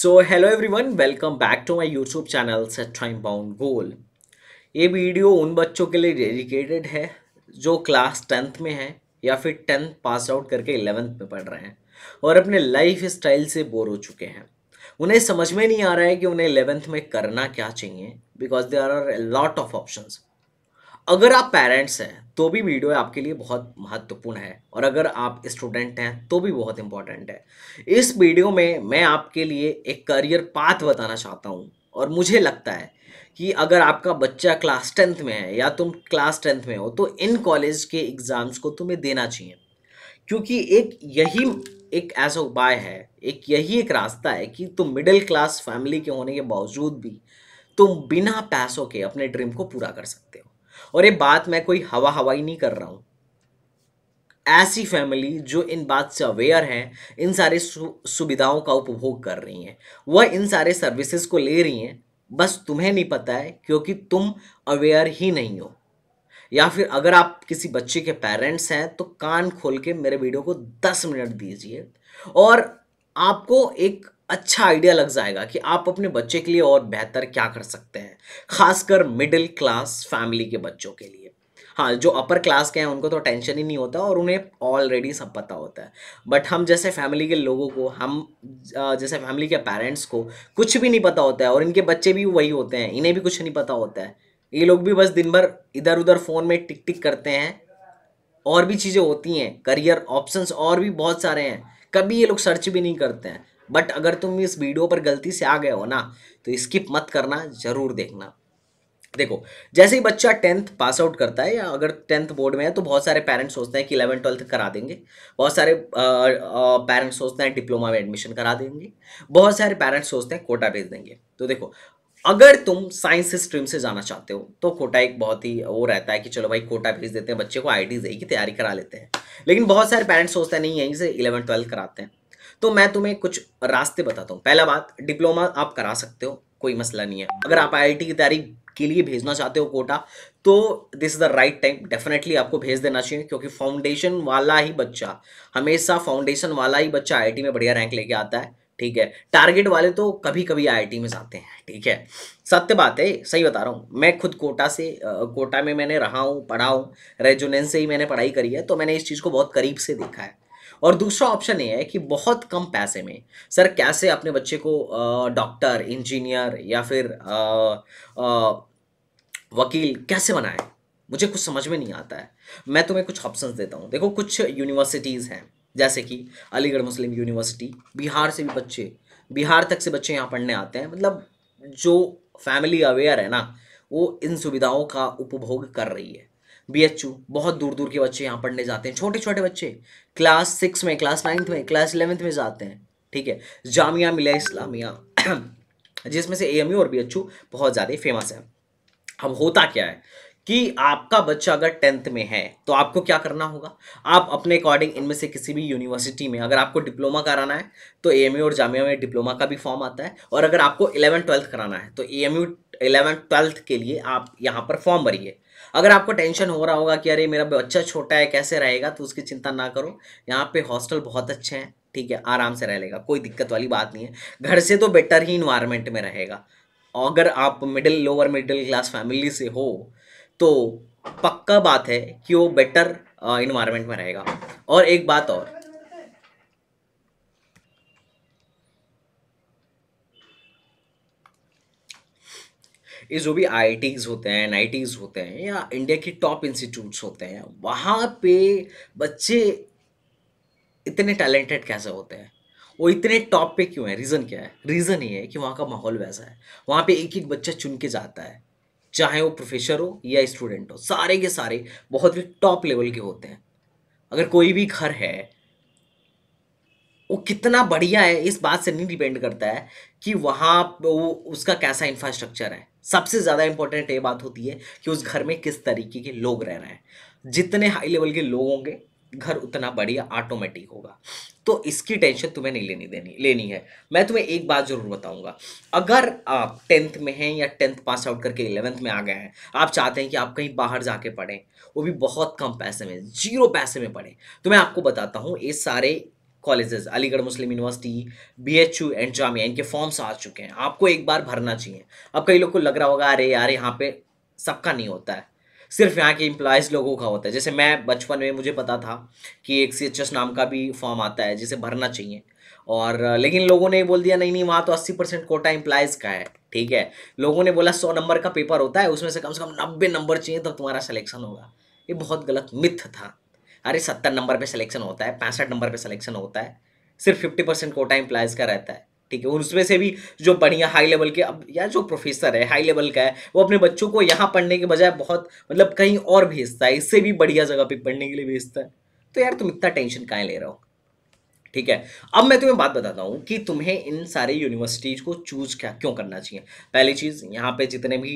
so hello everyone welcome back to my YouTube channel set time bound goal ये video उन बच्चों के लिए डेडिकेटेड है जो क्लास टेंथ में है या फिर टेंथ पास आउट करके इलेवेंथ में पढ़ रहे हैं और अपने लाइफ स्टाइल से बोर हो चुके हैं उन्हें समझ में नहीं आ रहा है कि उन्हें इलेवेंथ में करना क्या चाहिए because there are lot of option अगर आप पेरेंट्स हैं तो भी वीडियो आपके लिए बहुत महत्वपूर्ण है और अगर आप स्टूडेंट हैं तो भी बहुत इंपॉर्टेंट है इस वीडियो में मैं आपके लिए एक करियर पाथ बताना चाहता हूँ और मुझे लगता है कि अगर आपका बच्चा क्लास टेंथ में है या तुम क्लास टेंथ में हो तो इन कॉलेज के एग्ज़ाम्स को तुम्हें देना चाहिए क्योंकि एक यही एक ऐसा उपाय है एक यही एक रास्ता है कि तुम मिडिल क्लास फैमिली के होने के बावजूद भी तुम बिना पैसों के अपने ड्रीम को पूरा कर सकते हो और ये बात मैं कोई हवा हवाई नहीं कर रहा हूँ ऐसी फैमिली जो इन बात से अवेयर हैं इन सारे सु, सुविधाओं का उपभोग कर रही हैं वह इन सारे सर्विसेज को ले रही हैं बस तुम्हें नहीं पता है क्योंकि तुम अवेयर ही नहीं हो या फिर अगर आप किसी बच्चे के पेरेंट्स हैं तो कान खोल के मेरे वीडियो को दस मिनट दीजिए और आपको एक अच्छा आइडिया लग जाएगा कि आप अपने बच्चे के लिए और बेहतर क्या कर सकते हैं खासकर मिडिल क्लास फैमिली के बच्चों के लिए हाँ जो अपर क्लास के हैं उनको तो टेंशन ही नहीं होता और उन्हें ऑलरेडी सब पता होता है बट हम जैसे फैमिली के लोगों को हम जैसे फैमिली के पेरेंट्स को कुछ भी नहीं पता होता है और इनके बच्चे भी वही होते हैं इन्हें भी कुछ नहीं पता होता है ये लोग भी बस दिन भर इधर उधर फ़ोन में टिक टिक करते हैं और भी चीज़ें होती हैं करियर ऑप्शंस और भी बहुत सारे हैं कभी ये लोग सर्च भी नहीं करते हैं बट अगर तुम इस वीडियो पर गलती से आ गए हो ना तो स्किप मत करना ज़रूर देखना देखो जैसे ही बच्चा टेंथ पास आउट करता है या अगर टेंथ बोर्ड में है तो बहुत सारे पेरेंट्स सोचते हैं कि इलेवन ट्वेल्थ करा देंगे बहुत सारे पेरेंट्स सोचते हैं डिप्लोमा में एडमिशन करा देंगे बहुत सारे पेरेंट्स सोचते हैं कोटा भेज देंगे तो देखो अगर तुम साइंस स्ट्रीम से जाना चाहते हो तो कोटा एक बहुत ही वो रहता है कि चलो भाई कोटा भेज देते हैं बच्चे को आई डी की तैयारी करा लेते हैं लेकिन बहुत सारे पेरेंट्स सोचते हैं नहीं यहीं से इलेवन ट्वेल्थ कराते हैं तो मैं तुम्हें कुछ रास्ते बताता हूँ पहला बात डिप्लोमा आप करा सकते हो कोई मसला नहीं है अगर आप आई की तैयारी के लिए भेजना चाहते हो कोटा तो this is the right time definitely आपको भेज देना चाहिए क्योंकि फाउंडेशन वाला ही बच्चा हमेशा फाउंडेशन वाला ही बच्चा आई में बढ़िया रैंक लेके आता है ठीक है टारगेट वाले तो कभी कभी आईआईटी में जाते हैं ठीक है सत्य बात है सही बता रहा हूँ मैं खुद कोटा से कोटा में मैंने रहा हूँ पढ़ा हूँ रेजोनेंस से ही मैंने पढ़ाई करी है तो मैंने इस चीज़ को बहुत करीब से देखा है और दूसरा ऑप्शन ये है कि बहुत कम पैसे में सर कैसे अपने बच्चे को डॉक्टर इंजीनियर या फिर आ, आ, वकील कैसे बनाए मुझे कुछ समझ में नहीं आता है मैं तुम्हें कुछ ऑप्शंस देता हूँ देखो कुछ यूनिवर्सिटीज़ हैं जैसे कि अलीगढ़ मुस्लिम यूनिवर्सिटी बिहार से भी बच्चे बिहार तक से बच्चे यहाँ पढ़ने आते हैं मतलब जो फैमिली अवेयर है ना वो इन सुविधाओं का उपभोग कर रही है बी बहुत दूर दूर के बच्चे यहाँ पढ़ने जाते हैं छोटे छोटे बच्चे क्लास सिक्स में क्लास नाइन्थ में क्लास इलेवंथ में जाते हैं ठीक है जामिया मिला इस्लामिया जिसमें से ए और बी बहुत ज़्यादा फेमस है अब होता क्या है कि आपका बच्चा अगर टेंथ में है तो आपको क्या करना होगा आप अपने अकॉर्डिंग इनमें से किसी भी यूनिवर्सिटी में अगर आपको डिप्लोमा कराना है तो ए और जामिया में डिप्लोमा का भी फॉर्म आता है और अगर आपको इलेवन ट्वेल्थ कराना है तो A M U eleven twelfth के लिए आप यहाँ पर फॉर्म भरिए अगर आपको टेंशन हो रहा होगा कि अरे मेरा बच्चा छोटा है कैसे रहेगा तो उसकी चिंता ना करो यहाँ पे हॉस्टल बहुत अच्छे हैं ठीक है आराम से रह लेगा कोई दिक्कत वाली बात नहीं है घर से तो बेटर ही इन्वायरमेंट में रहेगा अगर आप middle lower middle class family से हो तो पक्का बात है कि वो बेटर इन्वायरमेंट में रहेगा और एक बात और ये जो भी आई होते हैं एन होते हैं या इंडिया की टॉप इंस्टीट्यूट्स होते हैं वहाँ पे बच्चे इतने टैलेंटेड कैसे होते हैं वो इतने टॉप पे क्यों है रीज़न क्या है रीज़न ये है कि वहाँ का माहौल वैसा है वहाँ पे एक एक बच्चा चुन के जाता है चाहे वो प्रोफेसर हो या स्टूडेंट हो सारे के सारे बहुत ही टॉप लेवल के होते हैं अगर कोई भी घर है वो कितना बढ़िया है इस बात से नहीं डिपेंड करता है कि वहाँ वो उसका कैसा इंफ्रास्ट्रक्चर है सबसे ज़्यादा इंपॉर्टेंट ये बात होती है कि उस घर में किस तरीके के लोग रह रहे हैं जितने हाई लेवल के लोग होंगे घर उतना बढ़िया ऑटोमेटिक होगा तो इसकी टेंशन तुम्हें नहीं लेनी देनी लेनी है मैं तुम्हें एक बात जरूर बताऊंगा अगर आप टेंथ में हैं या टेंथ पास आउट करके इलेवेंथ में आ गए हैं आप चाहते हैं कि आप कहीं बाहर जाके पढ़ें वो भी बहुत कम पैसे में जीरो पैसे में पढ़ें तो मैं आपको बताता हूँ ये सारे colleges Aligarh Muslim university B H U and Jamia इनके फॉर्म्स आ चुके हैं आपको एक बार भरना चाहिए अब कई लोग को लग रहा होगा अरे यार यहाँ पे सबका नहीं होता है सिर्फ यहाँ के एम्प्लॉयज़ लोगों का होता है जैसे मैं बचपन में मुझे पता था कि एक सी एच एस नाम का भी फॉर्म आता है जिसे भरना चाहिए और लेकिन लोगों ने बोल दिया नहीं नहीं वहाँ तो अस्सी परसेंट कोटा एम्प्लॉयज़ का है ठीक है लोगों ने बोला सौ नंबर का पेपर होता है उसमें से कम से कम नब्बे नंबर चाहिए तब तो तुम्हारा सिलेक्शन होगा ये बहुत गलत मिथ था अरे सत्तर नंबर पे सिलेक्शन होता है पैंसठ नंबर पे सिलेक्शन होता है सिर्फ फिफ्टी परसेंट कोटा इम्प्लाइज का रहता है ठीक है उसमें से भी जो बढ़िया हाई लेवल के अब या जो प्रोफेसर है हाई लेवल का है वो अपने बच्चों को यहाँ पढ़ने के बजाय बहुत मतलब कहीं और भेजता है इससे भी बढ़िया जगह पर पढ़ने के लिए भेजता है तो यार तुम इतना टेंशन कहाँ ले रहे हो ठीक है अब मैं तुम्हें बात बताता हूँ कि तुम्हें इन सारे यूनिवर्सिटीज़ को चूज़ क्या क्यों करना चाहिए पहली चीज़ यहाँ पे जितने भी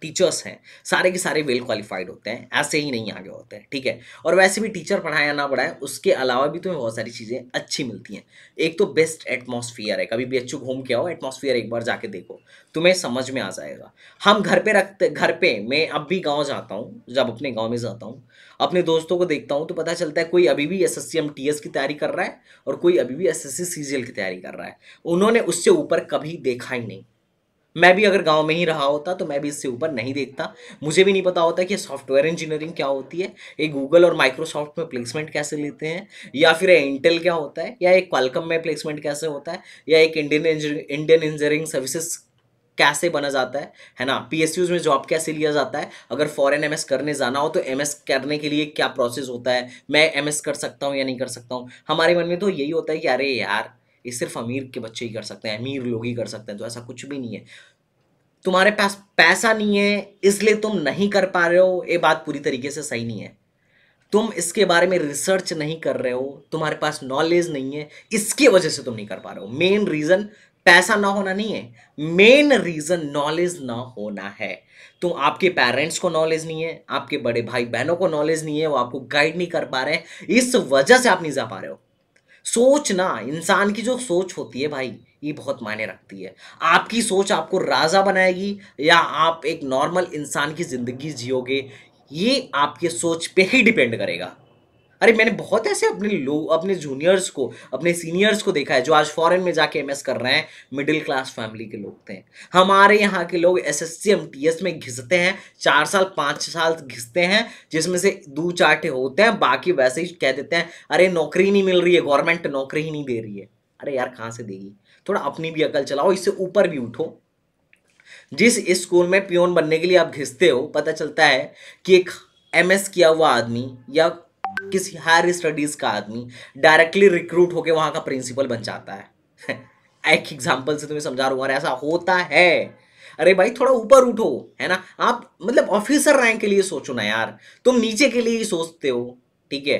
टीचर्स हैं सारे के सारे वेल क्वालिफाइड होते हैं ऐसे ही नहीं आगे होते हैं ठीक है और वैसे भी टीचर पढ़ाया ना पढ़ाए उसके अलावा भी तुम्हें बहुत सारी चीज़ें अच्छी मिलती हैं एक तो बेस्ट एटमोसफियर है कभी भी अच्छू घूम के आओ एटमोसफियर एक बार जाके देखो तुम्हें समझ में आ जाएगा हम घर पे रखते घर पे मैं अब भी गाँव जाता हूँ जब अपने गाँव में जाता हूँ अपने दोस्तों को देखता हूँ तो पता चलता है कोई अभी भी एस एस की तैयारी कर रहा है और कोई अभी भी एस एस की तैयारी कर रहा है उन्होंने उससे ऊपर कभी देखा ही नहीं मैं भी अगर गांव में ही रहा होता तो मैं भी इससे ऊपर नहीं देखता मुझे भी नहीं पता होता कि सॉफ्टवेयर इंजीनियरिंग क्या होती है ये गूगल और माइक्रोसॉफ्ट में प्लेसमेंट कैसे लेते हैं या फिर इंटेल क्या होता है या एक क्वालकम में प्लेसमेंट कैसे होता है या एक इंडियन इंडियन इंजीनियरिंग सर्विसेज कैसे बना जाता है है ना पी में जॉब कैसे लिया जाता है अगर फॉरेन एम करने जाना हो तो एम करने के लिए क्या प्रोसेस होता है मैं एम कर सकता हूँ या नहीं कर सकता हूँ हमारे मन में तो यही होता है कि अरे यार ये सिर्फ अमीर के बच्चे ही कर सकते हैं अमीर लोग ही कर सकते हैं तो ऐसा कुछ भी नहीं है तुम्हारे पास पैसा नहीं है इसलिए तुम नहीं कर पा रहे हो ये बात पूरी तरीके से सही नहीं है तुम इसके बारे में रिसर्च नहीं कर रहे हो तुम्हारे पास नॉलेज नहीं है इसकी वजह से तुम नहीं कर पा रहे हो मेन रीज़न पैसा ना होना नहीं है मेन रीजन नॉलेज ना होना है तो आपके पेरेंट्स को नॉलेज नहीं है आपके बड़े भाई बहनों को नॉलेज नहीं है वो आपको गाइड नहीं कर पा रहे इस वजह से आप नहीं जा पा रहे हो सोच ना इंसान की जो सोच होती है भाई ये बहुत मायने रखती है आपकी सोच आपको राजा बनाएगी या आप एक नॉर्मल इंसान की ज़िंदगी जियोगे ये आपके सोच पे ही डिपेंड करेगा अरे मैंने बहुत ऐसे अपने लोग अपने जूनियर्स को अपने सीनियर्स को देखा है जो आज फॉरेन में जाके एमएस कर रहे हैं मिडिल क्लास फैमिली के लोग थे हमारे यहाँ के लोग एसएससी एमटीएस में घिसते हैं चार साल पाँच साल घिसते हैं जिसमें से दो चाटे होते हैं बाकी वैसे ही कह देते हैं अरे नौकरी नहीं मिल रही है गवर्नमेंट नौकरी ही नहीं दे रही है अरे यार कहाँ से देगी थोड़ा अपनी भी अकल चलाओ इससे ऊपर भी उठो जिस स्कूल में पियोन बनने के लिए आप घिसते हो पता चलता है कि एक एमएस किया हुआ आदमी या किसी हायर स्टडीज का आदमी डायरेक्टली रिक्रूट होके वहां का प्रिंसिपल बन जाता है एक एग्जाम्पल से तुम्हें समझा रहा हूँ ऐसा होता है अरे भाई थोड़ा ऊपर उठो है ना आप मतलब ऑफिसर रैंक के लिए सोचो ना यार तुम नीचे के लिए ही सोचते हो ठीक है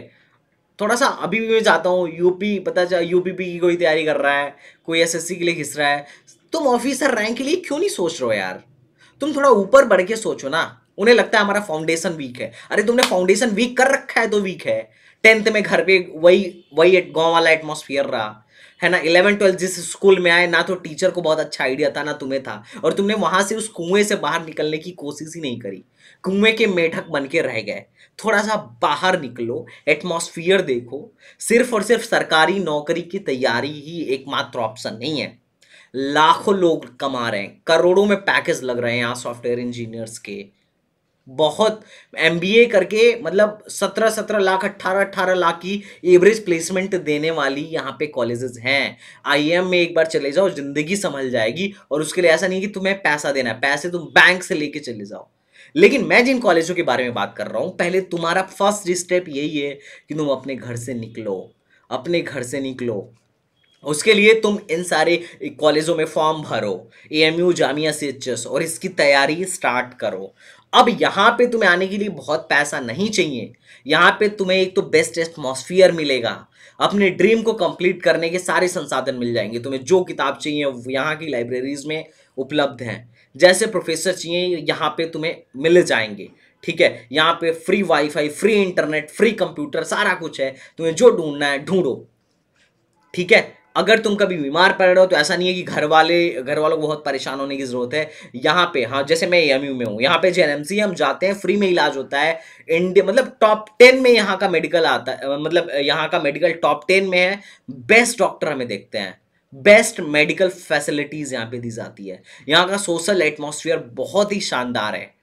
थोड़ा सा अभी भी मैं चाहता हूँ यूपी पता चल यूपीपी की कोई तैयारी कर रहा है कोई एसएससी के लिए घिस रहा है तुम ऑफिसर रैंक के लिए क्यों नहीं सोच रहे हो यार तुम थोड़ा ऊपर बढ़ के सोचो ना उन्हें लगता है हमारा फाउंडेशन वीक है अरे तुमने फाउंडेशन वीक कर रखा है तो वीक है टेंथ में घर पे वही वही गाँव वाला एटमोसफियर रहा है ना इलेवन ट्वेल्थ जिस स्कूल में आए ना तो टीचर को बहुत अच्छा आइडिया था ना तुम्हें था और तुमने वहां से उस कुएं से बाहर निकलने की कोशिश ही नहीं करी कुएं के मेढक बन के रह गए थोड़ा सा बाहर निकलो एटमोसफियर देखो सिर्फ और सिर्फ सरकारी नौकरी की तैयारी ही एकमात्र ऑप्शन नहीं है लाखों लोग कमा रहे हैं करोड़ों में पैकेज लग रहे हैं यहाँ सॉफ्टवेयर इंजीनियर्स के बहुत एम करके मतलब सत्रह सत्रह लाख अट्ठारह अट्ठारह लाख की एवरेज प्लेसमेंट देने वाली यहाँ पे कॉलेजेस हैं आई में एक बार चले जाओ जिंदगी संभल जाएगी और उसके लिए ऐसा नहीं कि तुम्हें पैसा देना है पैसे तुम बैंक से लेके चले जाओ लेकिन मैं जिन कॉलेजों के बारे में बात कर रहा हूँ पहले तुम्हारा फर्स्ट स्टेप यही है कि तुम अपने घर से निकलो अपने घर से निकलो उसके लिए तुम इन सारे कॉलेजों में फॉर्म भरो A M U Jamia S और इसकी तैयारी स्टार्ट करो अब यहाँ पे तुम्हें आने के लिए बहुत पैसा नहीं चाहिए यहाँ पे तुम्हें एक तो बेस्ट एटमोसफियर मिलेगा अपने ड्रीम को कंप्लीट करने के सारे संसाधन मिल जाएंगे तुम्हें जो किताब चाहिए यहाँ की लाइब्रेरीज में उपलब्ध हैं जैसे प्रोफेसर चाहिए यहाँ पे तुम्हें मिल जाएंगे ठीक है यहाँ पे free wifi free internet free computer सारा कुछ है तुम्हें जो ढूंढना है ढूंढो ठीक है अगर तुम कभी बीमार पड़ रहे हो तो ऐसा नहीं है कि घर वाले घर वालों को बहुत परेशान होने की ज़रूरत है यहाँ पे हाँ जैसे मैं एम में हूँ यहाँ पे जे हम जाते हैं फ्री में इलाज होता है इंडिया मतलब टॉप टेन में यहाँ का मेडिकल आता है मतलब यहाँ का मेडिकल टॉप टेन में है बेस्ट डॉक्टर हमें देखते हैं बेस्ट मेडिकल फैसिलिटीज़ यहाँ पे दी जाती है यहाँ का सोशल एटमोसफियर बहुत ही शानदार है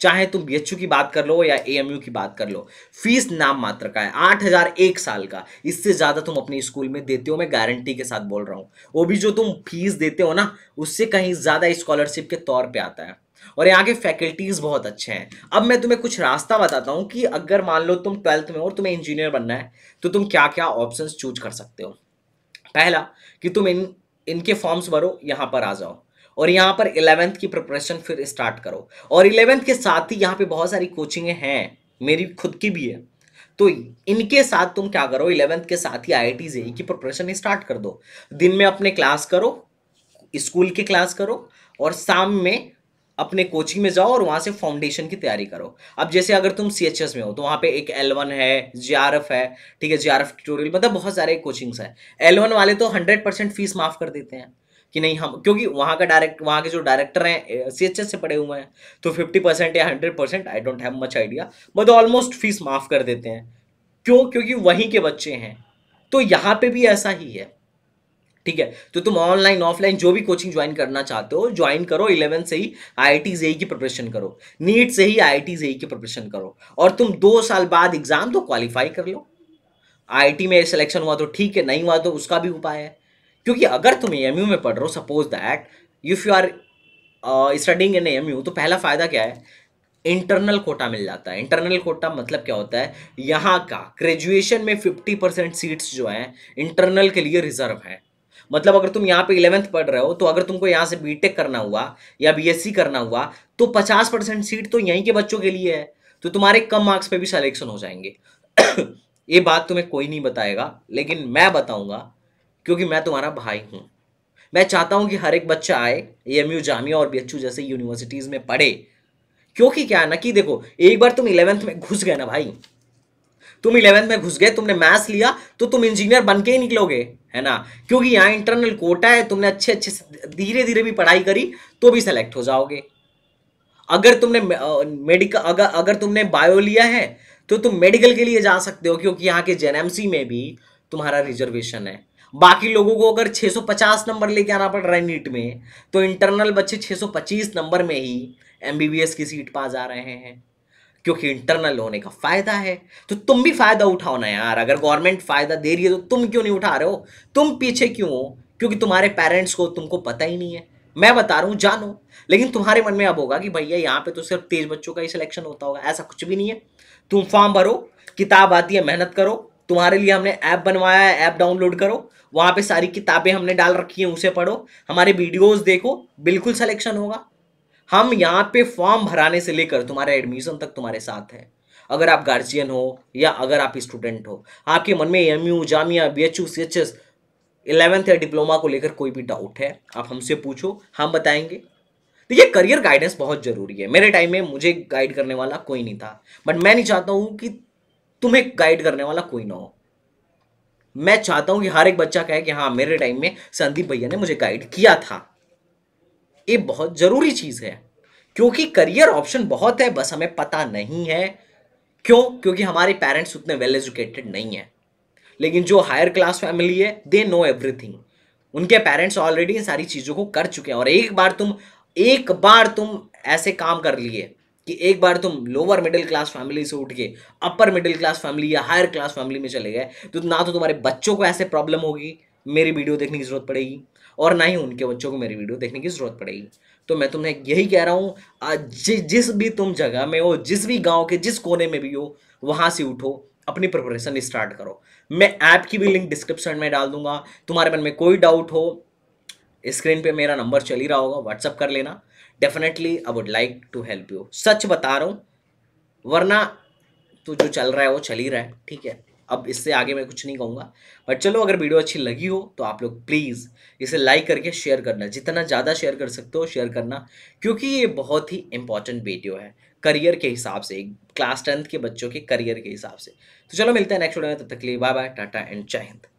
चाहे तुम बी की बात कर लो या ए की बात कर लो फीस नाम मात्र का है आठ हज़ार एक साल का इससे ज़्यादा तुम अपने स्कूल में देते हो मैं गारंटी के साथ बोल रहा हूँ वो भी जो तुम फीस देते हो ना उससे कहीं ज़्यादा स्कॉलरशिप के तौर पर आता है और यहाँ के फैकल्टीज़ बहुत अच्छे हैं अब मैं तुम्हें कुछ रास्ता बताता हूँ कि अगर मान लो तुम ट्वेल्थ में हो और तुम्हें इंजीनियर बनना है तो तुम क्या क्या ऑप्शन चूज कर सकते हो पहला कि तुम इन इनके फॉर्म्स भरो यहाँ पर आ जाओ और यहाँ पर इलेवेंथ की प्रिपरेशन फिर स्टार्ट करो और इलेवेंथ के साथ ही यहाँ पे बहुत सारी कोचिंगें हैं मेरी खुद की भी है तो इनके साथ तुम क्या करो इलेवेंथ के साथ ही आई आई टी की प्रिपरेशन स्टार्ट कर दो दिन में अपने क्लास करो स्कूल की क्लास करो और शाम में अपने कोचिंग में जाओ और वहाँ से फाउंडेशन की तैयारी करो अब जैसे अगर तुम सी एच एस में हो तो वहाँ पे एक एल वन है जे आर एफ है ठीक है जे आर एफ ट्यूटोरियल मतलब बहुत सारे कोचिंग्स हैं एल वन वाले तो हंड्रेड परसेंट फीस माफ़ कर देते हैं कि नहीं हम क्योंकि वहाँ का डायरेक्ट वहाँ के जो डायरेक्टर हैं सी एच एस से पड़े हुए हैं तो फिफ्टी परसेंट या hundred percent I don't have much idea but almost fees माफ़ कर देते हैं क्यों क्योंकि वहीं के बच्चे हैं तो यहाँ पे भी ऐसा ही है ठीक है तो तुम ऑनलाइन ऑफलाइन जो भी कोचिंग ज्वाइन करना चाहते हो ज्वाइन करो इलेवन से ही आई टी जेई की प्रिपरेशन करो नीट से ही आई टी जेई की प्रिपरेशन करो और तुम दो साल बाद एग्जाम तो क्वालिफाई कर लो आई में सिलेक्शन हुआ तो ठीक है नहीं हुआ तो उसका भी उपाय है क्योंकि अगर तुम एम में पढ़ रहे हो suppose that if you are studying in M तो पहला फ़ायदा क्या है इंटरनल कोटा मिल जाता है इंटरनल कोटा मतलब क्या होता है यहाँ का ग्रेजुएशन में फिफ्टी परसेंट सीट्स जो हैं इंटरनल के लिए रिजर्व हैं मतलब अगर तुम यहाँ पे इलेवेंथ पढ़ रहे हो तो अगर तुमको यहाँ से बीटेक करना हुआ या बीएससी करना हुआ तो पचास परसेंट सीट तो यहीं के बच्चों के लिए है तो तुम्हारे कम मार्क्स पर भी सलेक्शन हो जाएंगे ये बात तुम्हें कोई नहीं बताएगा लेकिन मैं बताऊंगा क्योंकि मैं तुम्हारा भाई हूँ मैं चाहता हूँ कि हर एक बच्चा आए एम यू जामिया और बी जैसे यूनिवर्सिटीज़ में पढ़े क्योंकि क्या है ना कि देखो एक बार तुम इलेवेंथ में घुस गए ना भाई तुम इलेवेंथ में घुस गए तुमने मैथ्स लिया तो तुम इंजीनियर बन के ही निकलोगे है ना क्योंकि यहाँ इंटरनल कोटा है तुमने अच्छे अच्छे धीरे धीरे भी पढ़ाई करी तो भी सेलेक्ट हो जाओगे अगर तुमने मेडिकल अगर अगर तुमने बायो लिया है तो तुम मेडिकल के लिए जा सकते हो क्योंकि यहाँ के जेनएमसी में भी तुम्हारा रिजर्वेशन है बाकी लोगों को अगर 650 नंबर लेके आना पड़ रहा है नीट में तो इंटरनल बच्चे 625 नंबर में ही एमबीबीएस की सीट पा जा रहे हैं क्योंकि इंटरनल होने का फायदा है तो तुम भी फायदा उठाओ ना यार अगर गवर्नमेंट फायदा दे रही है तो तुम क्यों नहीं उठा रहे हो तुम पीछे क्यों हो क्योंकि तुम्हारे पेरेंट्स को तुमको पता ही नहीं है मैं बता रहा हूँ जानो लेकिन तुम्हारे मन में अब होगा कि भैया यहाँ पे तो सिर्फ तेज बच्चों का ही सिलेक्शन होता होगा ऐसा कुछ भी नहीं है तुम फॉर्म भरो किताब आती है मेहनत करो तुम्हारे लिए हमने ऐप बनवाया है ऐप डाउनलोड करो वहाँ पे सारी किताबें हमने डाल रखी हैं उसे पढ़ो हमारे वीडियोस देखो बिल्कुल सिलेक्शन होगा हम यहाँ पे फॉर्म भराने से लेकर तुम्हारे एडमिशन तक तुम्हारे साथ हैं अगर आप गार्जियन हो या अगर आप स्टूडेंट हो आपके मन में M U Jamia B H U C H S eleventh या डिप्लोमा को लेकर कोई भी डाउट है आप हमसे पूछो हम बताएंगे तो ये करियर गाइडेंस बहुत ज़रूरी है मेरे टाइम में मुझे गाइड करने वाला कोई नहीं था बट मैं नहीं चाहता हूँ कि तुम्हें गाइड करने वाला कोई ना हो मैं चाहता हूं कि हर एक बच्चा कहे कि हाँ मेरे टाइम में संदीप भैया ने मुझे गाइड किया था ये बहुत जरूरी चीज है क्योंकि करियर ऑप्शन बहुत है बस हमें पता नहीं है क्यों क्योंकि हमारे पेरेंट्स उतने वेल एजुकेटेड नहीं है लेकिन जो हायर क्लास फैमिली है दे नो एवरीथिंग उनके पेरेंट्स ऑलरेडी इन सारी चीज़ों को कर चुके हैं और एक बार तुम एक बार तुम ऐसे काम कर लिए कि एक बार तुम लोअर मिडिल क्लास फैमिली से उठ के अपर मिडिल क्लास फैमिली या हायर क्लास फैमिली में चले गए तो ना तो तुम्हारे बच्चों को ऐसे प्रॉब्लम होगी मेरी वीडियो देखने की ज़रूरत पड़ेगी और ना ही उनके बच्चों को मेरी वीडियो देखने की ज़रूरत पड़ेगी तो मैं तुम्हें यही कह रहा हूँ जि, जिस भी तुम जगह में हो जिस भी गांव के जिस कोने में भी हो वहाँ से उठो अपनी प्रिपरेशन स्टार्ट करो मैं ऐप की भी लिंक डिस्क्रिप्शन में डाल दूंगा तुम्हारे मन में कोई डाउट हो स्क्रीन पे मेरा नंबर चल ही रहा होगा व्हाट्सअप कर लेना definitely I would like to help you सच बता रहा हूँ वरना तो जो चल रहा है वो चल ही रहा है ठीक है अब इससे आगे मैं कुछ नहीं कहूँगा बट चलो अगर वीडियो अच्छी लगी हो तो आप लोग प्लीज़ इसे लाइक करके शेयर करना जितना ज़्यादा शेयर कर सकते हो शेयर करना क्योंकि ये बहुत ही इंपॉर्टेंट वीडियो है करियर के हिसाब से क्लास टेंथ के बच्चों के करियर के हिसाब से तो चलो मिलते हैं नेक्स्ट वीडियो में तब तक लिए बाय बाय टाटा एंड जय हिंद